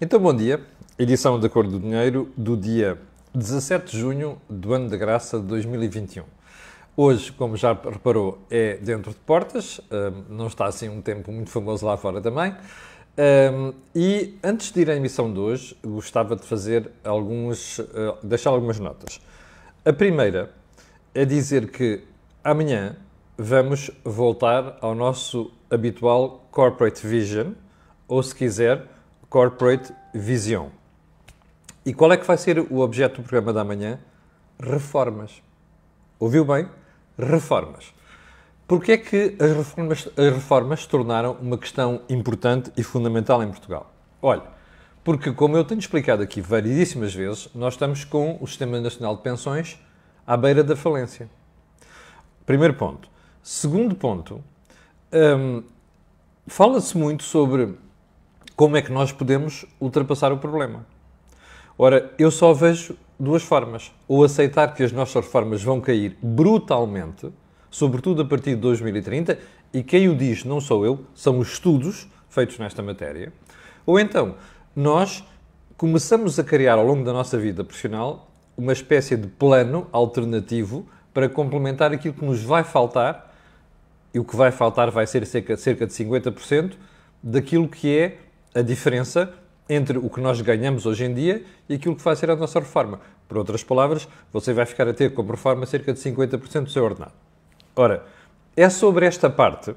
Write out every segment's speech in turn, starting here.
Então, bom dia. Edição de Acordo do Dinheiro do dia 17 de junho do ano de graça de 2021. Hoje, como já reparou, é dentro de portas, não está assim um tempo muito famoso lá fora também. E antes de ir à emissão de hoje, gostava de fazer alguns, eh, deixar algumas notas. A primeira é dizer que amanhã vamos voltar ao nosso habitual Corporate Vision, ou se quiser, Corporate Vision. E qual é que vai ser o objeto do programa da manhã? Reformas. Ouviu bem? Reformas. Porquê é que as reformas, as reformas se tornaram uma questão importante e fundamental em Portugal? Olha, porque como eu tenho explicado aqui variedíssimas vezes, nós estamos com o Sistema Nacional de Pensões à beira da falência. Primeiro ponto. Segundo ponto, hum, fala-se muito sobre como é que nós podemos ultrapassar o problema? Ora, eu só vejo duas formas. Ou aceitar que as nossas reformas vão cair brutalmente, sobretudo a partir de 2030, e quem o diz não sou eu, são os estudos feitos nesta matéria. Ou então, nós começamos a criar ao longo da nossa vida profissional uma espécie de plano alternativo para complementar aquilo que nos vai faltar, e o que vai faltar vai ser cerca, cerca de 50% daquilo que é a diferença entre o que nós ganhamos hoje em dia e aquilo que vai ser a nossa reforma. Por outras palavras, você vai ficar a ter como reforma cerca de 50% do seu ordenado. Ora, é sobre esta parte.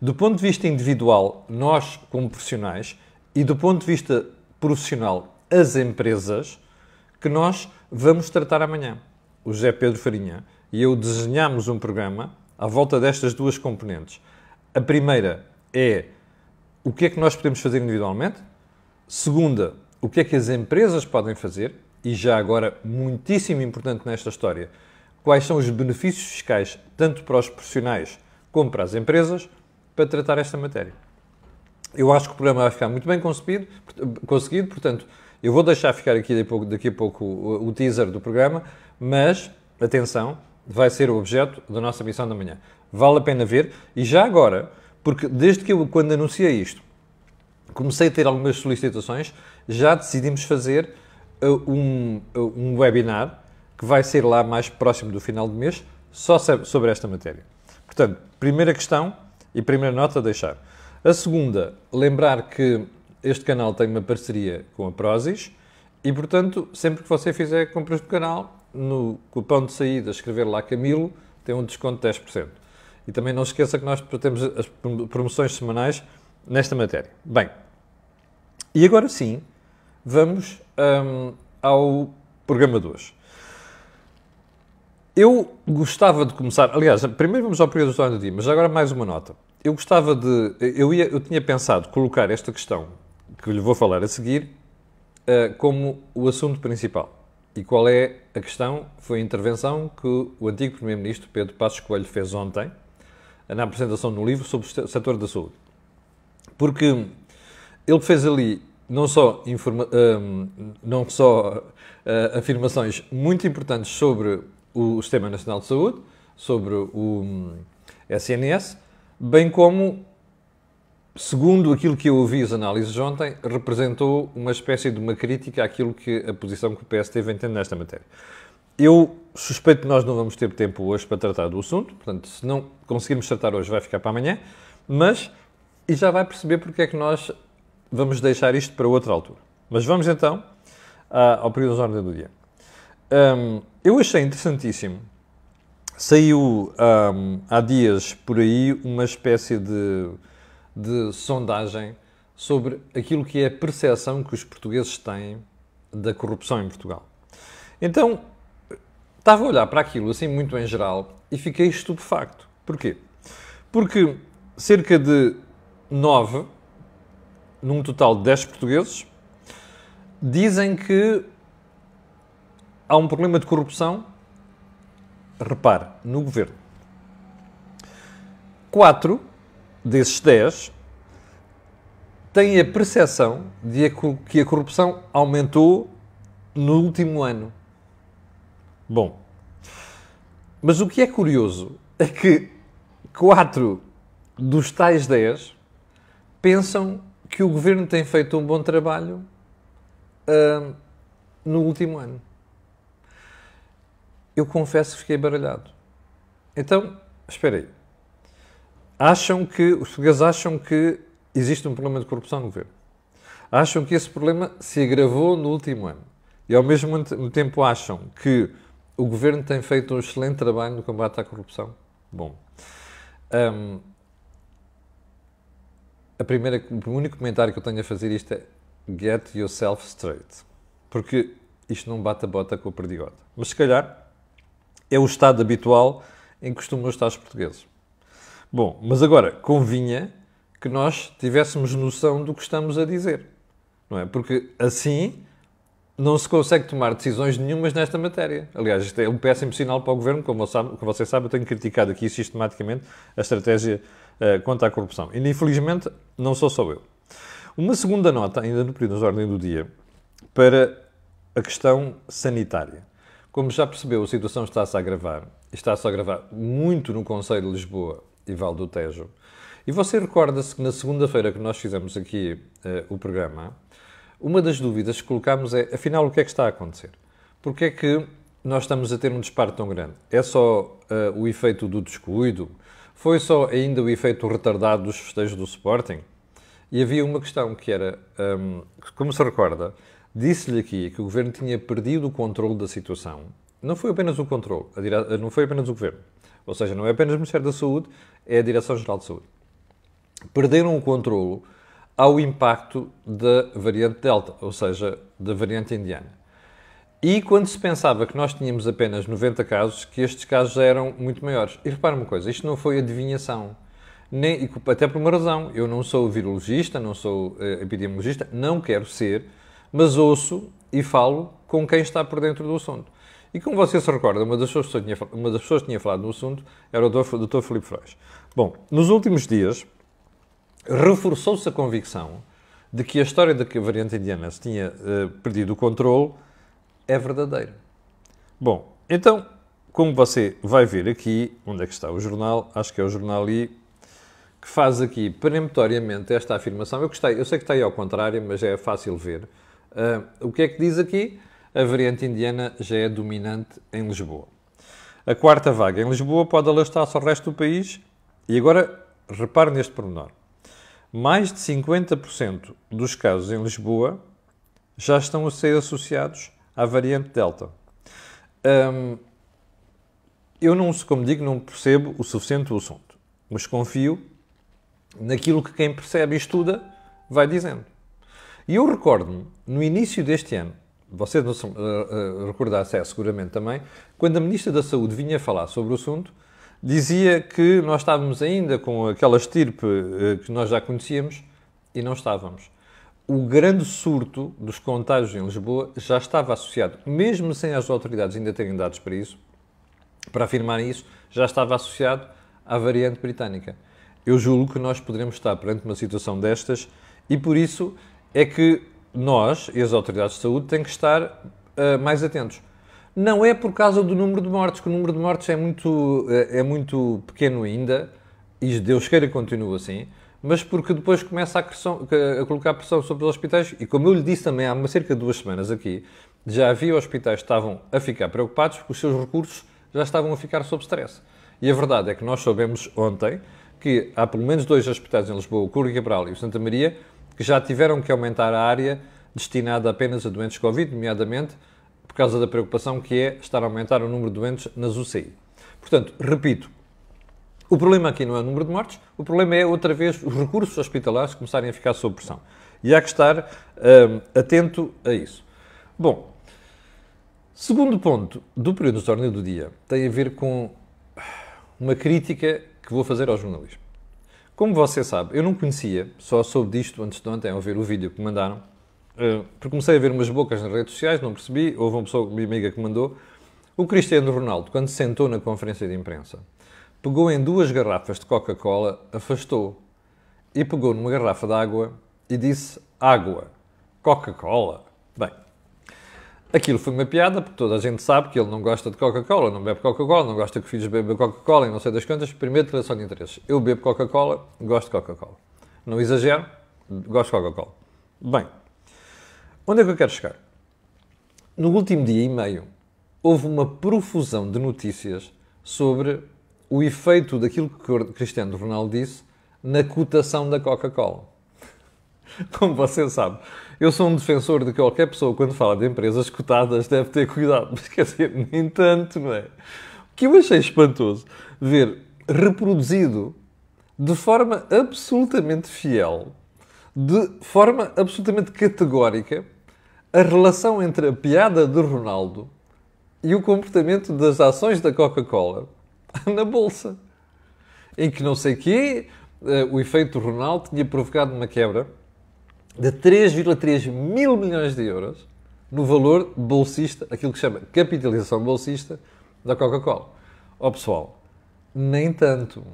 Do ponto de vista individual, nós como profissionais, e do ponto de vista profissional, as empresas, que nós vamos tratar amanhã. O José Pedro Farinha e eu desenhamos um programa à volta destas duas componentes. A primeira é o que é que nós podemos fazer individualmente? Segunda, o que é que as empresas podem fazer? E já agora, muitíssimo importante nesta história, quais são os benefícios fiscais, tanto para os profissionais como para as empresas, para tratar esta matéria? Eu acho que o programa vai ficar muito bem concebido, conseguido, portanto, eu vou deixar ficar aqui daqui a pouco, daqui a pouco o, o teaser do programa, mas, atenção, vai ser o objeto da nossa missão da manhã. Vale a pena ver. E já agora, porque desde que eu, quando anunciei isto, comecei a ter algumas solicitações, já decidimos fazer uh, um, uh, um webinar que vai ser lá mais próximo do final do mês, só sobre esta matéria. Portanto, primeira questão e primeira nota a deixar. A segunda, lembrar que este canal tem uma parceria com a Prozis e, portanto, sempre que você fizer compras do canal, no cupom de saída, escrever lá Camilo, tem um desconto de 10%. E também não esqueça que nós temos as promoções semanais nesta matéria. Bem, e agora sim, vamos um, ao programa de hoje. Eu gostava de começar, aliás, primeiro vamos ao período do dia, mas agora mais uma nota. Eu gostava de, eu, ia, eu tinha pensado colocar esta questão que lhe vou falar a seguir uh, como o assunto principal. E qual é a questão? Foi a intervenção que o antigo Primeiro-Ministro Pedro Passos Coelho fez ontem, na apresentação do livro sobre o setor da saúde. Porque ele fez ali não só, informa, hum, não só eh, afirmações muito importantes sobre o Sistema Nacional de Saúde, sobre o SNS, hum, bem como, segundo aquilo que eu ouvi as análises ontem, representou uma espécie de uma crítica àquilo que a posição que o PS teve em nesta matéria. Eu suspeito que nós não vamos ter tempo hoje para tratar do assunto, portanto, se não conseguirmos tratar hoje, vai ficar para amanhã, mas e já vai perceber porque é que nós vamos deixar isto para outra altura. Mas vamos então ah, ao período da ordem do dia. Um, eu achei interessantíssimo. Saiu um, há dias por aí uma espécie de, de sondagem sobre aquilo que é a percepção que os portugueses têm da corrupção em Portugal. Então, estava a olhar para aquilo assim muito em geral e fiquei estupefacto. Porquê? Porque cerca de nove, num total de dez portugueses, dizem que há um problema de corrupção, repare, no governo. Quatro desses dez têm a percepção de que a corrupção aumentou no último ano. Bom, mas o que é curioso é que 4 dos tais 10 pensam que o governo tem feito um bom trabalho uh, no último ano. Eu confesso que fiquei baralhado. Então, espera aí. Acham que, os portugueses acham que existe um problema de corrupção no governo. Acham que esse problema se agravou no último ano. E ao mesmo tempo acham que o governo tem feito um excelente trabalho no combate à corrupção. Bom. Um, a primeira, o único comentário que eu tenho a fazer isto é get yourself straight. Porque isto não bate a bota com o perdigota. Mas se calhar é o estado habitual em que costumam estar os portugueses. Bom, mas agora convinha que nós tivéssemos noção do que estamos a dizer, não é? Porque assim não se consegue tomar decisões nenhumas nesta matéria. Aliás, isto é um péssimo sinal para o governo, como, sabe, como eu tenho criticado aqui sistematicamente a estratégia uh, contra a corrupção. E infelizmente, não sou só eu. Uma segunda nota, ainda no período de ordem do dia, para a questão sanitária. Como já percebeu, a situação está-se a agravar. Está-se a agravar muito no Conselho de Lisboa e Val do Tejo. E você recorda-se que na segunda-feira que nós fizemos aqui uh, o programa, uma das dúvidas que colocamos é, afinal, o que é que está a acontecer? Porque é que nós estamos a ter um disparo tão grande? É só uh, o efeito do descuido? Foi só ainda o efeito retardado dos festejos do Sporting? E havia uma questão que era, um, ehm, como se recorda, disse-lhe aqui que o governo tinha perdido o controle da situação. Não foi apenas o controle, eh, não foi apenas o governo. Ou seja, não é apenas o Ministério da Saúde, é a Direção-Geral de Saúde. Perderam o controle ao impacto da variante Delta, ou seja, da variante indiana. E quando se pensava que nós tínhamos apenas 90 casos, que estes casos já eram muito maiores. E repara uma coisa, isto não foi adivinhação. Nem, até por uma razão, eu não sou virologista, não sou eh, epidemiologista, não quero ser, mas ouço e falo com quem está por dentro do assunto. E como você se recorda, uma das pessoas que tinha, uma das pessoas que tinha falado no assunto era o Dr. Filipe Freud. Bom, nos últimos dias, reforçou-se a convicção de que a história de que a variante indiana se tinha uh, perdido o controle é verdadeira. Bom, então, como você vai ver aqui, onde é que está o jornal, acho que é o jornal I, que faz aqui peremptoriamente esta afirmação. Eu, gostei, eu sei que está aí ao contrário, mas é fácil ver. Uh, o que é que diz aqui? A variante indiana já é dominante em Lisboa. A quarta vaga em Lisboa pode alastrar-se ao resto do país. E agora, repare neste pormenor mais de 50% dos casos em Lisboa já estão a ser associados à variante Delta. Hum, eu não, como digo, não percebo o suficiente do assunto, mas confio naquilo que quem percebe e estuda vai dizendo. E eu recordo-me, no início deste ano, vocês não se, uh, uh, eh, recordar-se é, seguramente também, quando a Ministra da Saúde vinha falar sobre o assunto, dizia que nós estávamos ainda com aquela estirpe eh, que nós já conhecíamos e não estávamos. O grande surto dos contágios em Lisboa já estava associado, mesmo sem as autoridades ainda terem dados para isso, para afirmar isso, já estava associado à variante britânica. Eu julgo que nós poderemos estar perante uma situação destas e por isso é que nós e as autoridades de saúde têm que estar uh, mais atentos não é por causa do número de mortes, que o número de mortes é muito, é, é muito pequeno ainda, e Deus queira que continue assim, mas porque depois começa a, pressão, a, colocar pressão sobre os hospitais, e como eu lhe disse também há cerca de duas semanas aqui, já havia hospitais que estavam a ficar preocupados porque os seus recursos já estavam a ficar sob stress. E a verdade é que nós soubemos ontem que há pelo menos dois hospitais em Lisboa, o Cura Cabral e o Santa Maria, que já tiveram que aumentar a área destinada apenas a doentes Covid, nomeadamente causa da preocupação que é estar a aumentar o número de doentes nas UCI. Portanto, repito, o problema aqui não é o número de mortes, o problema é, outra vez, os recursos hospitalares começarem a ficar sob pressão. E há que estar hum, atento a isso. Bom, segundo ponto do período de torneio do dia tem a ver com uma crítica que vou fazer ao jornalismo. Como você sabe, eu não conhecia, só soube disto antes de ontem, ao ver o vídeo que me mandaram, eh, porque comecei a ver umas bocas nas redes sociais, não percebi, houve uma pessoa, minha amiga, que mandou. O Cristiano Ronaldo, quando sentou na conferência de imprensa, pegou em duas garrafas de Coca-Cola, afastou e pegou numa garrafa de água e disse água, Coca-Cola. Bem, aquilo foi uma piada, porque toda a gente sabe que ele não gosta de Coca-Cola, não bebe Coca-Cola, não gosta que filhos bebam Coca-Cola e não sei das quantas. Primeiro, declaração de interesses. Eu bebo Coca-Cola, gosto de Coca-Cola. Não exagero, gosto de Coca-Cola. Bem, Onde é que eu quero chegar? No último dia e meio, houve uma profusão de notícias sobre o efeito daquilo que Cristiano Ronaldo disse na cotação da Coca-Cola. Como você sabe, eu sou um defensor de que qualquer pessoa, quando fala de empresas cotadas, deve ter cuidado. Mas quer dizer, nem tanto, não é? O que eu achei espantoso ver reproduzido de forma absolutamente fiel, de forma absolutamente categórica, a relação entre a piada do Ronaldo e o comportamento das ações da Coca-Cola na bolsa. Em que não sei quê, eh, o efeito Ronaldo tinha provocado uma quebra de 3,3 mil milhões de euros no valor bolsista, aquilo que chama capitalização bolsista da Coca-Cola. Ó oh, pessoal, nem tanto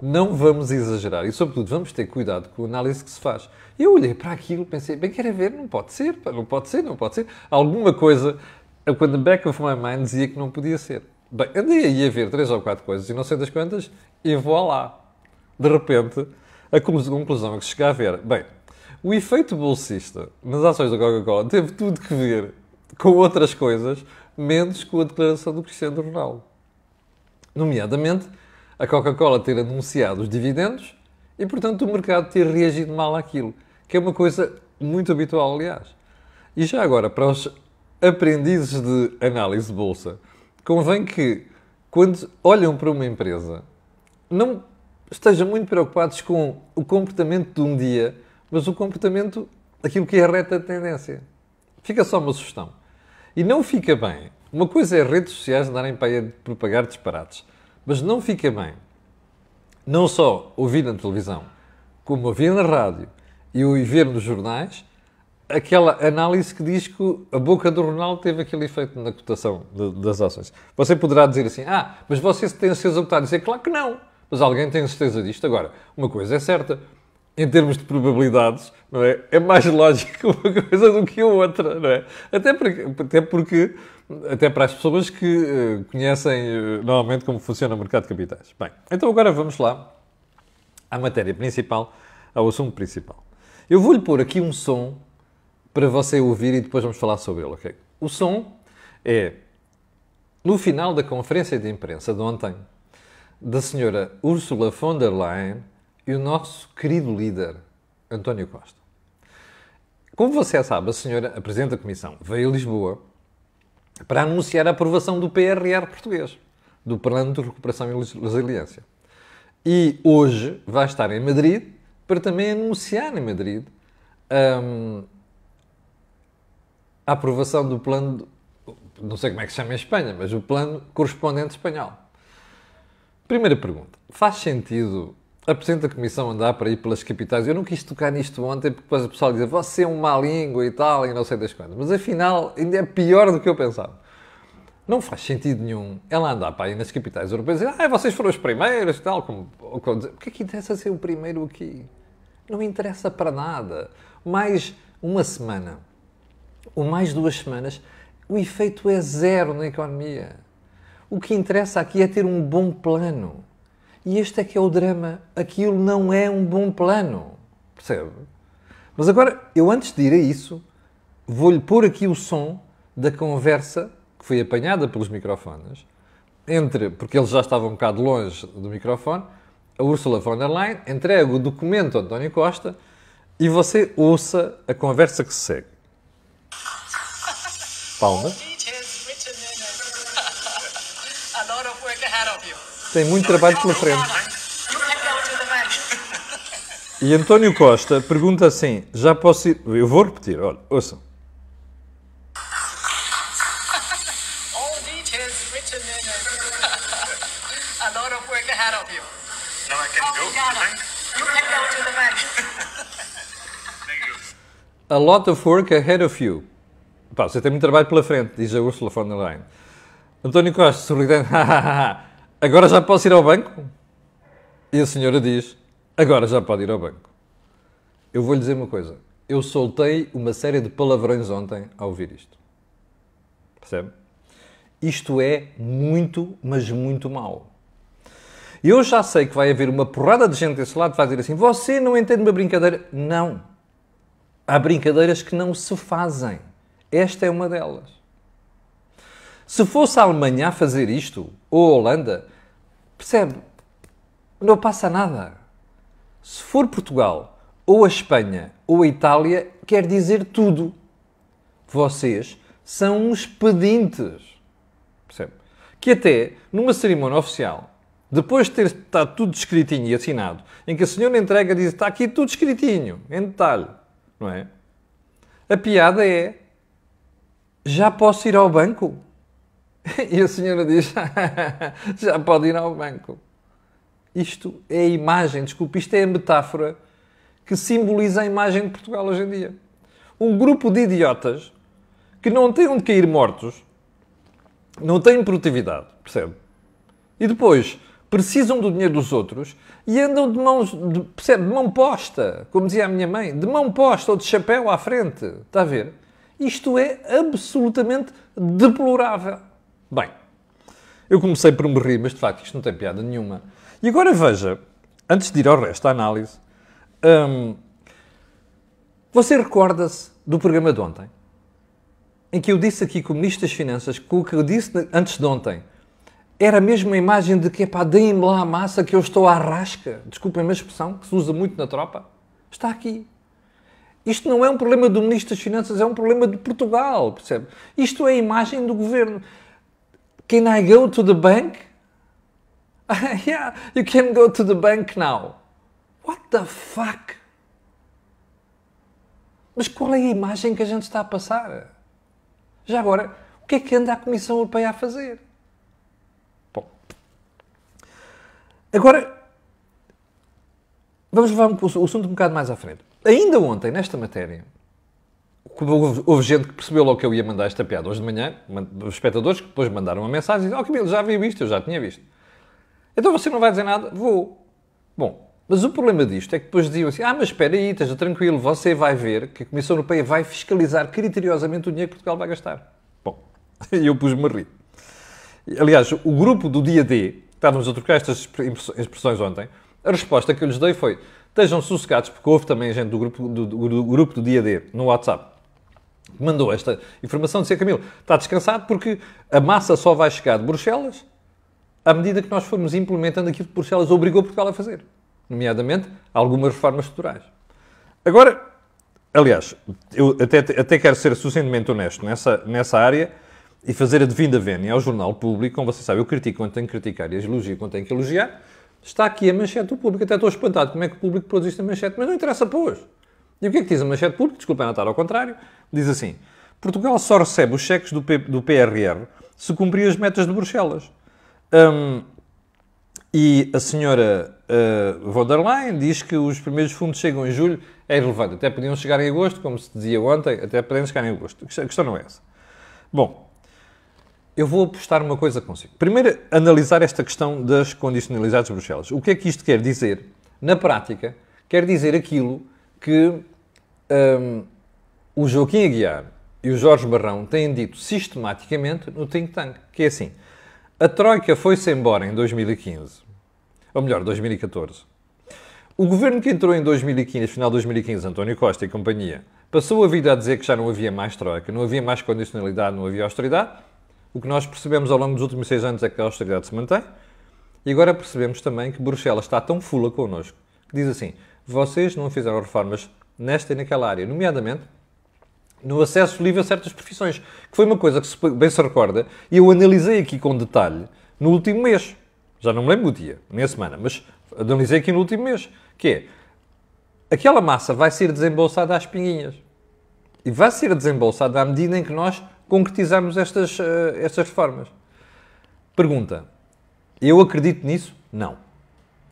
não vamos exagerar e, sobretudo, vamos ter cuidado com a análise que se faz. Eu olhei para aquilo, pensei, bem, quero ver, não pode ser, não pode ser, não pode ser. Alguma coisa, quando the back of my mind dizia que não podia ser. Bem, andei aí a ver três ou quatro coisas e não sei das quantas, e vou lá. De repente, a conclusão a que chega a ver, bem, o efeito bolsista nas ações da Coca-Cola teve tudo que ver com outras coisas, menos com a declaração do Cristiano Ronaldo. Nomeadamente, a Coca-Cola ter anunciado os dividendos e, portanto, o mercado ter reagido mal àquilo, que é uma coisa muito habitual, aliás. E já agora, para os aprendizes de análise de bolsa, convém que, quando olham para uma empresa, não estejam muito preocupados com o comportamento de um dia, mas o comportamento, aquilo que é a reta tendência. Fica só uma sugestão. E não fica bem. Uma coisa é redes sociais andarem para aí propagar disparates. Mas não fica bem, não só ouvir na televisão, como ouvir na rádio e o nos jornais, aquela análise que diz que a boca do Ronaldo teve aquele efeito na cotação de, das ações. Você poderá dizer assim, ah, mas você tem a certeza que está a dizer? Claro que não, mas alguém tem certeza disto. Agora, uma coisa é certa, em termos de probabilidades, não é? é mais lógico uma coisa do que a outra, não é? Até porque, até porque até para as pessoas que eh, conhecem eh, normalmente como funciona o mercado de capitais. Bem, então agora vamos lá à matéria principal, ao assunto principal. Eu vou-lhe pôr aqui um som para você ouvir e depois vamos falar sobre ele, ok? O som é, no final da conferência de imprensa de ontem, da senhora Ursula von der Leyen e o nosso querido líder, António Costa. Como você sabe, a senhora, a Presidente da Comissão, veio a Lisboa para anunciar a aprovação do PRR português, do Plano de Recuperação e Resiliência. E hoje vai estar em Madrid para também anunciar em Madrid um, a aprovação do plano, de, não sei como é que se chama em Espanha, mas o plano correspondente espanhol. Primeira pergunta: faz sentido a Presidente da Comissão andar para ir pelas capitais. Eu não quis tocar nisto ontem porque depois o pessoal dizia você é um má língua e tal e não sei das quantas. Mas afinal ainda é pior do que eu pensava. Não faz sentido nenhum ela andar para aí nas capitais europeias e dizer ah, vocês foram os primeiros e tal. Como, como dizer, o que é que interessa ser o primeiro aqui? Não interessa para nada. Mais uma semana ou mais duas semanas, o efeito é zero na economia. O que interessa aqui é ter um bom plano. E este é que é o drama. Aquilo não é um bom plano. Percebe? Mas agora, eu antes de ir a isso, vou-lhe pôr aqui o som da conversa que foi apanhada pelos microfones, entre, porque eles já estavam um bocado longe do microfone, a Ursula von der Leyen entrega o documento a António Costa e você ouça a conversa que se segue. Palmas. Tem muito trabalho pela frente. E António Costa pergunta assim: já posso ir. Eu vou repetir, olha, ouçam. A lot of work ahead of you. Pá, você tem muito trabalho pela frente, diz a Ursula von der Leyen. António Costa, sorridente, Agora já posso ir ao banco? E a senhora diz: Agora já pode ir ao banco. Eu vou lhe dizer uma coisa. Eu soltei uma série de palavrões ontem ao ouvir isto. Percebe? Isto é muito, mas muito mau. Eu já sei que vai haver uma porrada de gente desse lado que vai dizer assim: Você não entende uma brincadeira? Não. Há brincadeiras que não se fazem. Esta é uma delas. Se fosse a Alemanha a fazer isto, ou a Holanda, Percebe? Não passa nada. Se for Portugal, ou a Espanha, ou a Itália, quer dizer tudo. Vocês são uns pedintes. Percebe? Que até, numa cerimónia oficial, depois de ter estado tudo escritinho e assinado, em que a senhora entrega diz está aqui tudo escritinho, em detalhe, não é? A piada é já posso ir ao banco? E a senhora diz: já pode ir ao banco. Isto é a imagem, desculpe, isto é a metáfora que simboliza a imagem de Portugal hoje em dia. Um grupo de idiotas que não têm onde cair mortos, não têm produtividade, percebe? E depois precisam do dinheiro dos outros e andam de mãos, de, percebe, de mão posta, como dizia a minha mãe, de mão posta ou de chapéu à frente, está a ver? Isto é absolutamente deplorável. Bem, eu comecei por me rir, mas de facto isto não tem piada nenhuma. E agora veja, antes de ir ao resto da análise, hum, você recorda-se do programa de ontem? Em que eu disse aqui com o Ministro das Finanças que o que eu disse antes de ontem era a imagem de que, pá, deem-me lá a massa que eu estou à rasca. Desculpem-me a expressão, que se usa muito na tropa. Está aqui. Isto não é um problema do Ministro das Finanças, é um problema de Portugal, percebe? Isto é a imagem do governo. Can I go to the bank? yeah, you can go to the bank now. What the fuck? Mas qual é a imagem que a gente está a passar? Já agora, o que é que anda a Comissão Europeia a fazer? Bom, agora vamos levar o assunto um bocado mais à frente. Ainda ontem, nesta matéria, houve, houve gente que percebeu logo que eu ia mandar esta piada hoje de manhã, os espectadores que depois mandaram uma mensagem e disseram, oh Camilo, já viu isto, eu já tinha visto. Então você não vai dizer nada? Vou. Bom, mas o problema disto é que depois diziam assim, ah, mas espera aí, esteja tranquilo, você vai ver que a Comissão Europeia vai fiscalizar criteriosamente o dinheiro que Portugal vai gastar. Bom, e eu pus-me a rir. Aliás, o grupo do dia D, estávamos a trocar estas expressões ontem, a resposta que eu lhes dei foi, estejam sossegados, porque houve também gente do grupo do, do, do grupo do dia D no WhatsApp mandou esta informação, de dizer Camilo, está descansado porque a massa só vai chegar de Bruxelas à medida que nós formos implementando aquilo que Bruxelas obrigou Portugal a fazer, nomeadamente algumas reformas estruturais. Agora, aliás, eu até, até quero ser suficientemente honesto nessa, nessa área e fazer a devinda vênia ao jornal público, como você sabe, eu critico quando tenho que criticar e elogio quando tenho que elogiar, está aqui a manchete do público, até estou espantado como é que o público produz esta manchete, mas não interessa para hoje. E o que é que diz a manchete pública? Desculpa não estar ao contrário. Diz assim: Portugal só recebe os cheques do, P, do PRR se cumprir as metas de Bruxelas. Um, e a senhora uh, von der Leyen diz que os primeiros fundos chegam em julho, é irrelevante. Até podiam chegar em agosto, como se dizia ontem, até podem chegar em agosto. A questão não é essa. Bom, eu vou apostar uma coisa consigo. Primeiro, analisar esta questão das condicionalidades de Bruxelas. O que é que isto quer dizer? Na prática, quer dizer aquilo que um, o Joaquim Aguiar e o Jorge Barrão têm dito sistematicamente no think tank, que é assim, a Troika foi-se embora em 2015, ou melhor, 2014. O governo que entrou em 2015, final de 2015, António Costa e companhia, passou a vida a dizer que já não havia mais Troika, não havia mais condicionalidade, não havia austeridade. O que nós percebemos ao longo dos últimos seis anos é que a austeridade se mantém. E agora percebemos também que Bruxelas está tão fula connosco que diz assim: vocês não fizeram reformas nesta e naquela área, nomeadamente no acesso livre a certas profissões, que foi uma coisa que bem se recorda e eu analisei aqui com detalhe no último mês. Já não me lembro o dia, nem a semana, mas analisei aqui no último mês, que é aquela massa vai ser desembolsada às pinguinhas. E vai ser desembolsada à medida em que nós concretizarmos estas, uh, estas reformas. Pergunta: eu acredito nisso? Não.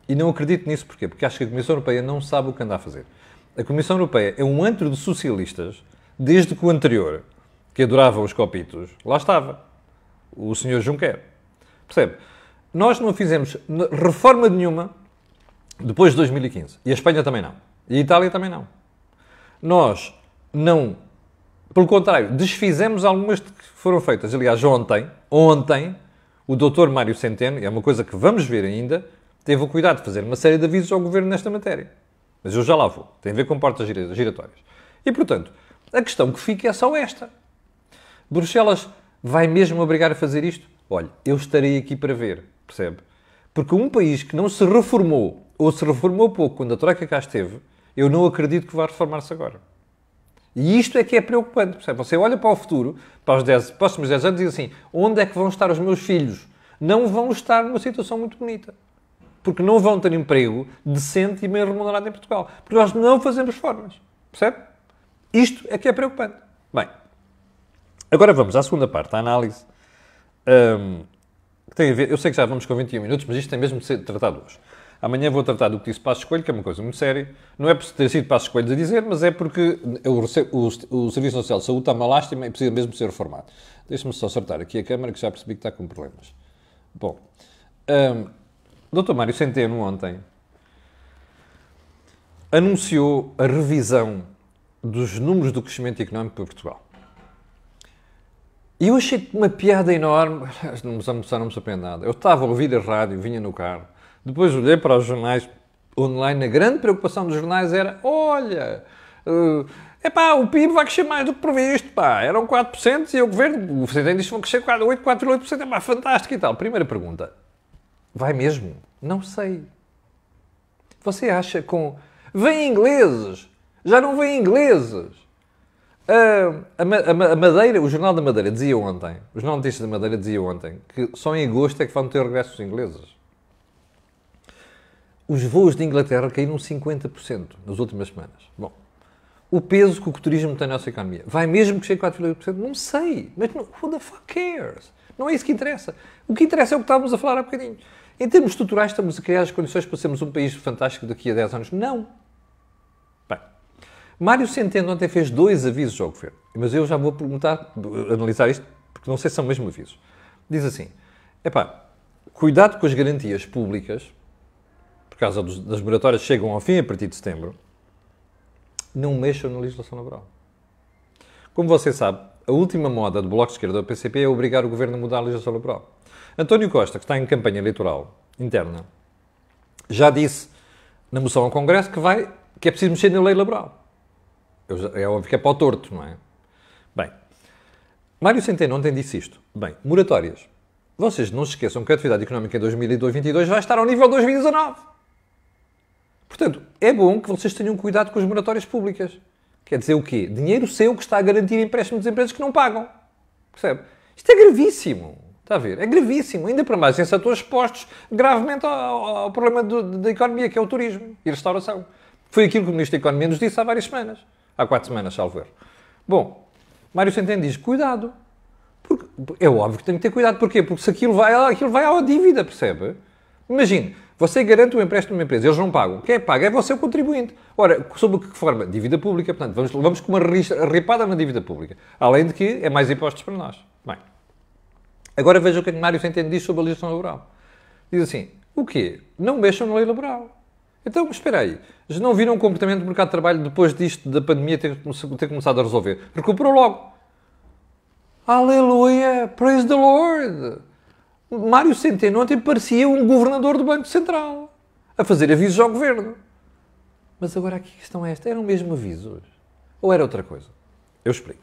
E não acredito nisso porquê? Porque acho que a Comissão Europeia não sabe o que anda a fazer. A Comissão Europeia é um antro de socialistas desde que o anterior, que adorava os copitos, lá estava. O senhor Juncker. Percebe? Nós não fizemos reforma nenhuma depois de 2015. E a Espanha também não. E a Itália também não. Nós não. Pelo contrário, desfizemos algumas que foram feitas. Aliás, ontem, ontem, o doutor Mário Centeno, é uma coisa que vamos ver ainda, teve o cuidado de fazer uma série de avisos ao governo nesta matéria. Mas eu já lá vou. Tem a ver com portas giratórias. E, portanto, a questão que fica é só esta. Bruxelas vai mesmo obrigar a fazer isto? Olha, eu estarei aqui para ver, percebe? Porque um país que não se reformou, ou se reformou pouco quando a Troika cá esteve, eu não acredito que vá reformar-se agora. E isto é que é preocupante, percebe? Você olha para o futuro, para os próximos 10 anos, e diz assim: onde é que vão estar os meus filhos? Não vão estar numa situação muito bonita porque não vão ter emprego decente e bem remunerado em Portugal. Porque nós não fazemos formas. Percebe? Isto é que é preocupante. Bem, agora vamos à segunda parte, à análise. Um, que tem a ver, eu sei que já vamos com 21 minutos, mas isto tem mesmo de ser tratado hoje. Amanhã vou tratar do que disse Passo Escolho, que é uma coisa muito séria. Não é por ter sido Passo Escolho a dizer, mas é porque o, o, o Serviço Nacional de Saúde está uma lástima e precisa mesmo ser reformado. Deixa-me só acertar aqui a câmara, que já percebi que está com problemas. Bom, um, Dr. Mário Centeno, ontem, anunciou a revisão dos números do crescimento económico para Portugal. E eu achei uma piada enorme, não me surpreende nada. Eu estava a ouvir a rádio, vinha no carro, depois olhei para os jornais online, a grande preocupação dos jornais era, olha, uh, epá, o PIB vai crescer mais do que previsto, pá, eram 4% e o governo, o Presidente disse que vão crescer 8, 8%, é pá, fantástico e tal. Primeira pergunta, Vai mesmo? Não sei. Você acha com. Vêm ingleses! Já não vêm ingleses! A, a, a, Madeira, o Jornal da Madeira dizia ontem, os Notícias da Madeira dizia ontem, que só em agosto é que vão ter regressos os ingleses. Os voos de Inglaterra caíram 50% nas últimas semanas. Bom, o peso que o turismo tem na nossa economia. Vai mesmo que chegue a 4,8%? Não sei, mas não, who the fuck cares? Não é isso que interessa. O que interessa é o que estávamos a falar há bocadinho. Em termos estruturais, estamos a criar as condições para sermos um país fantástico daqui a 10 anos? Não. Bem, Mário Centeno ontem fez dois avisos ao governo, mas eu já vou perguntar, analisar isto, porque não sei se são mesmo avisos. Diz assim: "É pá, cuidado com as garantias públicas, por causa dos, das moratórias que chegam ao fim a partir de setembro, não mexam na legislação laboral. Como você sabe, a última moda do Bloco de Esquerda, do PCP, é obrigar o governo a mudar a legislação laboral. António Costa, que está em campanha eleitoral interna, já disse na moção ao Congresso que, vai, que é preciso mexer na lei laboral. Já, é óbvio que é para o torto, não é? Bem, Mário Centeno ontem disse isto. Bem, moratórias. Vocês não se esqueçam que a atividade económica em 2022 vai estar ao nível de 2019. Portanto, é bom que vocês tenham cuidado com as moratórias públicas. Quer dizer o quê? Dinheiro seu que está a garantir empréstimos de empresas que não pagam. Percebe? Isto é gravíssimo. Está a ver? É gravíssimo, ainda para mais em setores expostos gravemente ao, ao, problema do, da economia, que é o turismo e restauração. Foi aquilo que o Ministro da Economia nos disse há várias semanas. Há quatro semanas, salvo erro. Bom, Mário Centeno diz, cuidado. Porque, é óbvio que tem que ter cuidado. Porquê? Porque se aquilo vai, aquilo vai à dívida, percebe? Imagine, você garante um empréstimo a uma empresa, eles não pagam. Quem é paga é você, o contribuinte. Ora, sob que forma? Dívida pública. Portanto, vamos, vamos com uma ripada na dívida pública. Além de que é mais impostos para nós. Bem... Agora veja o é que Mário Centeno diz sobre a legislação laboral. Diz assim, o quê? Não mexam na lei laboral. Então, espera aí, já não viram o comportamento do mercado de trabalho depois disto, da pandemia ter, ter começado a resolver? Recuperou logo. Aleluia! Praise the Lord! Mário Centeno ontem parecia um governador do Banco Central a fazer avisos ao governo. Mas agora aqui a questão é esta: eram mesmo avisos? Ou era outra coisa? Eu explico.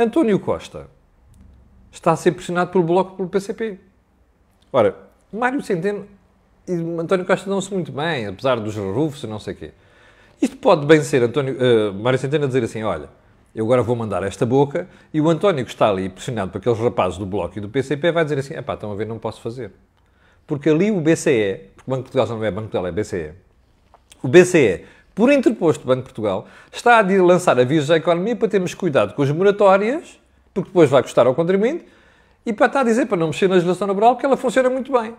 António Costa está a ser pressionado pelo Bloco pelo PCP. Ora, Mário Centeno e António Costa dão-se muito bem, apesar dos rufos e não sei o quê. Isto pode bem ser António, uh, Mário Centeno a dizer assim, olha, eu agora vou mandar esta boca, e o António que está ali pressionado por aqueles rapazes do Bloco e do PCP vai dizer assim, epá, estão a ver, não posso fazer. Porque ali o BCE, porque o Banco de Portugal não é Banco de Portugal, é BCE, o BCE, por interposto do Banco de Portugal, está a lançar avisos à economia para termos cuidado com as moratórias porque depois vai custar ao contribuinte, e para estar a dizer para não mexer na legislação laboral que ela funciona muito bem.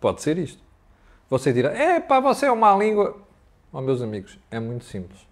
Pode ser isto. Você dirá, é pá, você é uma má língua. Oh, meus amigos, é muito simples.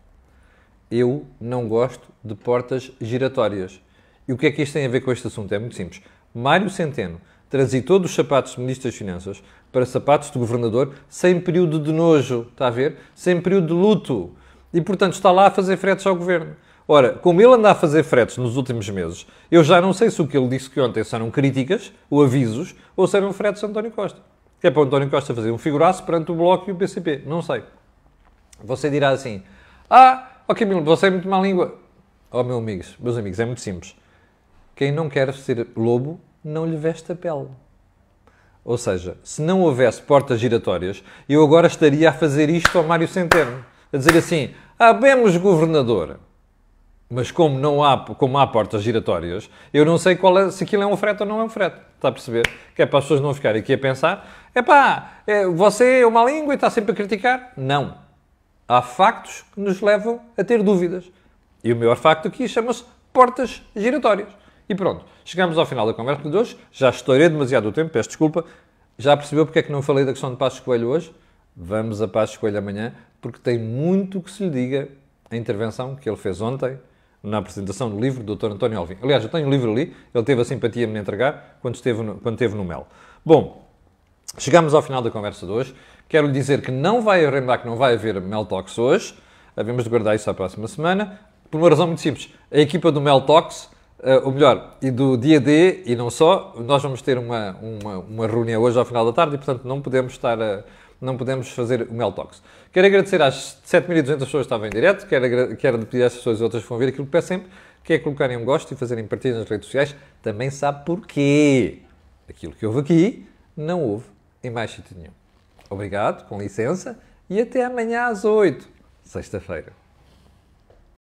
Eu não gosto de portas giratórias. E o que é que isto tem a ver com este assunto? É muito simples. Mário Centeno transitou dos sapatos de Ministro das Finanças para sapatos de Governador sem período de nojo, está a ver? Sem período de luto. E, portanto, está lá a fazer fretes ao Governo. Ora, como ele anda a fazer fretes nos últimos meses, eu já não sei se o que ele disse que ontem serão críticas ou avisos ou serão fretes a António Costa. Que é para o António Costa fazer um figuraço perante o Bloco e o PCP. Não sei. Você dirá assim: Ah, ok, oh você é muito má língua. oh, meus amigos, meus amigos, é muito simples. Quem não quer ser lobo não lhe veste a pele. Ou seja, se não houvesse portas giratórias, eu agora estaria a fazer isto ao Mário Centeno. A dizer assim: Habemos governador. Mas como, não há, como há portas giratórias, eu não sei qual é, se aquilo é um frete ou não é um frete. Está a perceber? Que é para as pessoas não ficarem aqui a pensar: epá, é, você é uma língua e está sempre a criticar. Não. Há factos que nos levam a ter dúvidas. E o maior facto aqui chama-se portas giratórias. E pronto, chegamos ao final da conversa de hoje. Já estourei demasiado o tempo, peço desculpa. Já percebeu porque é que não falei da questão de Passos Coelho hoje? Vamos a Passos Coelho amanhã, porque tem muito que se lhe diga a intervenção que ele fez ontem na apresentação do livro do Dr. António Alvim. Aliás, eu tenho o livro ali, ele teve a simpatia de me entregar quando esteve no, quando esteve no Mel. Bom, chegamos ao final da conversa de hoje. Quero lhe dizer que não vai arrendar, que não vai haver Mel Talks hoje. Havemos de guardar isso à próxima semana, por uma razão muito simples. A equipa do Mel Talks, eh, ou melhor, e do dia D, e não só, nós vamos ter uma, uma, uma reunião hoje ao final da tarde e, portanto, não podemos estar a eh, não podemos fazer o Meltox. Quero agradecer às 7.200 pessoas que estavam em direto, quero, quero pedir às pessoas e outras que vão vir aquilo que peço sempre, que é colocarem um gosto e fazerem partidas nas redes sociais. Também sabe porquê. Aquilo que houve aqui, não houve em mais sítio nenhum. Obrigado, com licença, e até amanhã às 8, sexta-feira.